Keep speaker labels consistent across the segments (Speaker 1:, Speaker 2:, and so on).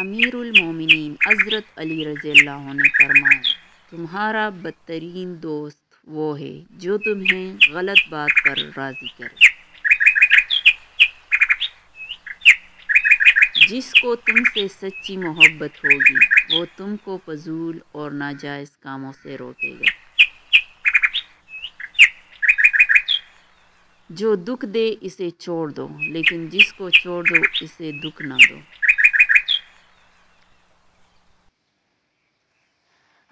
Speaker 1: अमीरमिन हज़रत अली रज़ी ने फरमाया तुम्हारा बदतरीन दोस्त वो है जो तुम्हें गलत बात पर राज़ी करे जिसको तुमसे सच्ची मोहब्बत होगी वो तुमको फजूल और नाजायज़ कामों से रोकेगा जो दुख दे इसे छोड़ दो लेकिन जिसको छोड़ दो इसे दुख ना दो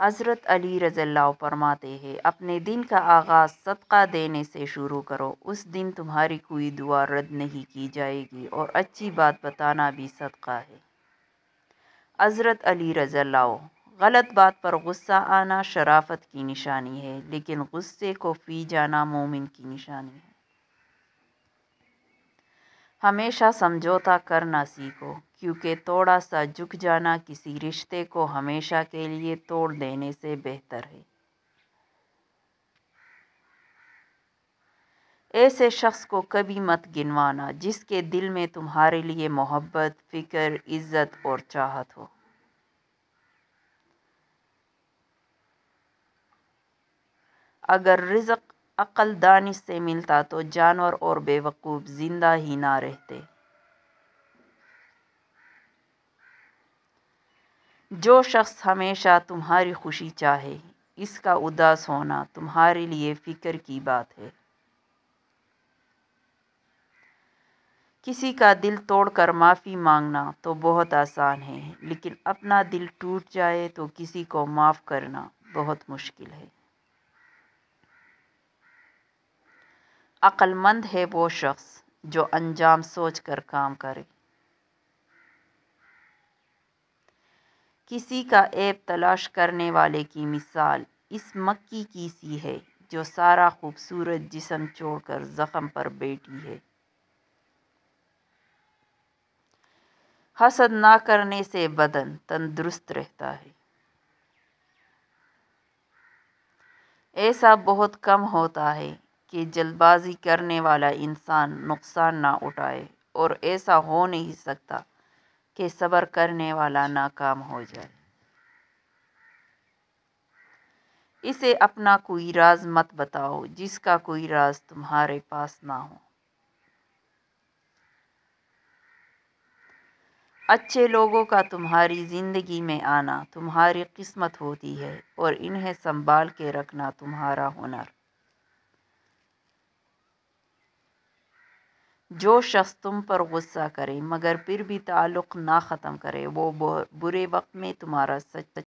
Speaker 1: हज़रत अली रज़ल्ला फरमाते हैं अपने दिन का आगाज़ सदका देने से शुरू करो उस दिन तुम्हारी कोई दुआ रद्द नहीं की जाएगी और अच्छी बात बताना भी सदका है हज़रत अली रज़ल्ला गलत बात पर गुस्सा आना शराफत की निशानी है लेकिन गुस्से को फी जाना मोमिन की निशानी है हमेशा समझौता करना सीखो क्योंकि थोड़ा सा झुक जाना किसी रिश्ते को हमेशा के लिए तोड़ देने से बेहतर है ऐसे शख्स को कभी मत गिनवाना जिसके दिल में तुम्हारे लिए मोहब्बत फ़िक्र इज़्ज़त और चाहत हो अगर रिजक अक्ल दानिश से मिलता तो जानवर और बेवकूफ़ ज़िंदा ही ना रहते जो शख्स हमेशा तुम्हारी खुशी चाहे इसका उदास होना तुम्हारे लिए फ़िक्र की बात है किसी का दिल तोड़कर माफ़ी मांगना तो बहुत आसान है लेकिन अपना दिल टूट जाए तो किसी को माफ़ करना बहुत मुश्किल है अक्लमंद है वो शख्स जो अंजाम सोच कर काम करे किसी का ऐप तलाश करने वाले की मिसाल इस मक्की की सी है जो सारा खूबसूरत जिसम छोड़कर ज़ख़म पर बैठी है हसद ना करने से बदन तंदुरुस्त रहता है ऐसा बहुत कम होता है कि जल्दबाजी करने वाला इंसान नुकसान ना उठाए और ऐसा हो नहीं सकता कि सब्र करने वाला नाकाम हो जाए इसे अपना कोई राज मत बताओ जिसका कोई राज तुम्हारे पास ना हो अच्छे लोगों का तुम्हारी ज़िंदगी में आना तुम्हारी किस्मत होती है और इन्हें संभाल के रखना तुम्हारा हुनर जो शख्स तुम पर गुस्सा करे मगर फिर भी ताल्लुक़ ना ख़त्म करे वो बुरे वक्त में तुम्हारा सच